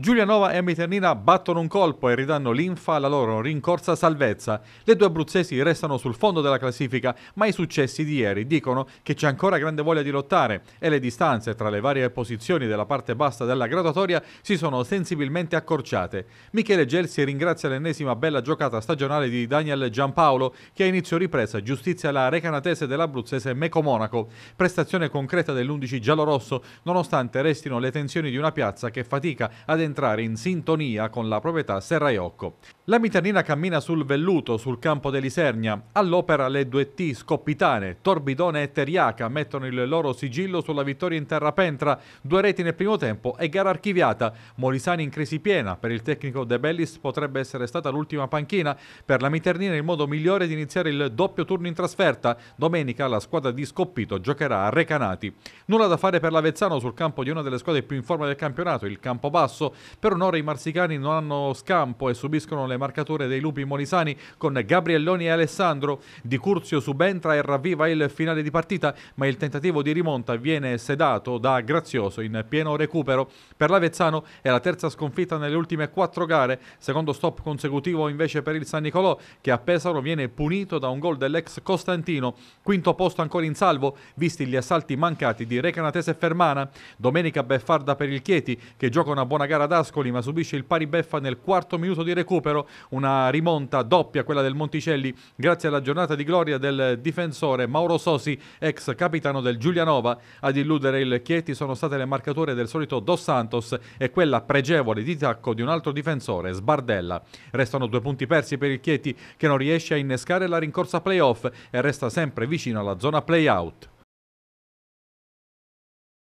Giulianova e Amiternina battono un colpo e ridanno linfa alla loro rincorsa salvezza. Le due abruzzesi restano sul fondo della classifica, ma i successi di ieri dicono che c'è ancora grande voglia di lottare e le distanze tra le varie posizioni della parte bassa della graduatoria si sono sensibilmente accorciate. Michele Gelsi ringrazia l'ennesima bella giocata stagionale di Daniel Giampaolo che a inizio ripresa giustizia la recanatese dell'abruzzese Meco Monaco. Prestazione concreta dell'11 giallorosso nonostante restino le tensioni di una piazza che fatica ad entrare entrare in sintonia con la proprietà Serraiocco. La miternina cammina sul velluto, sul campo dell'Isernia. All'opera le due T, Scoppitane, Torbidone e Teriaca mettono il loro sigillo sulla vittoria in terra pentra. due reti nel primo tempo e gara archiviata. Molisani in crisi piena, per il tecnico De Bellis potrebbe essere stata l'ultima panchina. Per la miternina il modo migliore di iniziare il doppio turno in trasferta. Domenica la squadra di Scoppito giocherà a Recanati. Nulla da fare per l'Avezzano sul campo di una delle squadre più in forma del campionato, il Campobasso, per un'ora i marsicani non hanno scampo e subiscono le marcature dei lupi molisani con Gabrielloni e Alessandro. Di Curzio subentra e ravviva il finale di partita, ma il tentativo di rimonta viene sedato da Grazioso in pieno recupero. Per l'Avezzano è la terza sconfitta nelle ultime quattro gare, secondo stop consecutivo invece per il San Nicolò che a Pesaro viene punito da un gol dell'ex Costantino. Quinto posto ancora in salvo, visti gli assalti mancati di Recanatese e Fermana. Domenica Beffarda per il Chieti che gioca una buona gara ad Ascoli ma subisce il pari beffa nel quarto minuto di recupero, una rimonta doppia quella del Monticelli grazie alla giornata di gloria del difensore Mauro Sosi, ex capitano del Giulianova. Ad illudere il Chieti sono state le marcature del solito Dos Santos e quella pregevole di tacco di un altro difensore, Sbardella. Restano due punti persi per il Chieti che non riesce a innescare la rincorsa playoff e resta sempre vicino alla zona playout.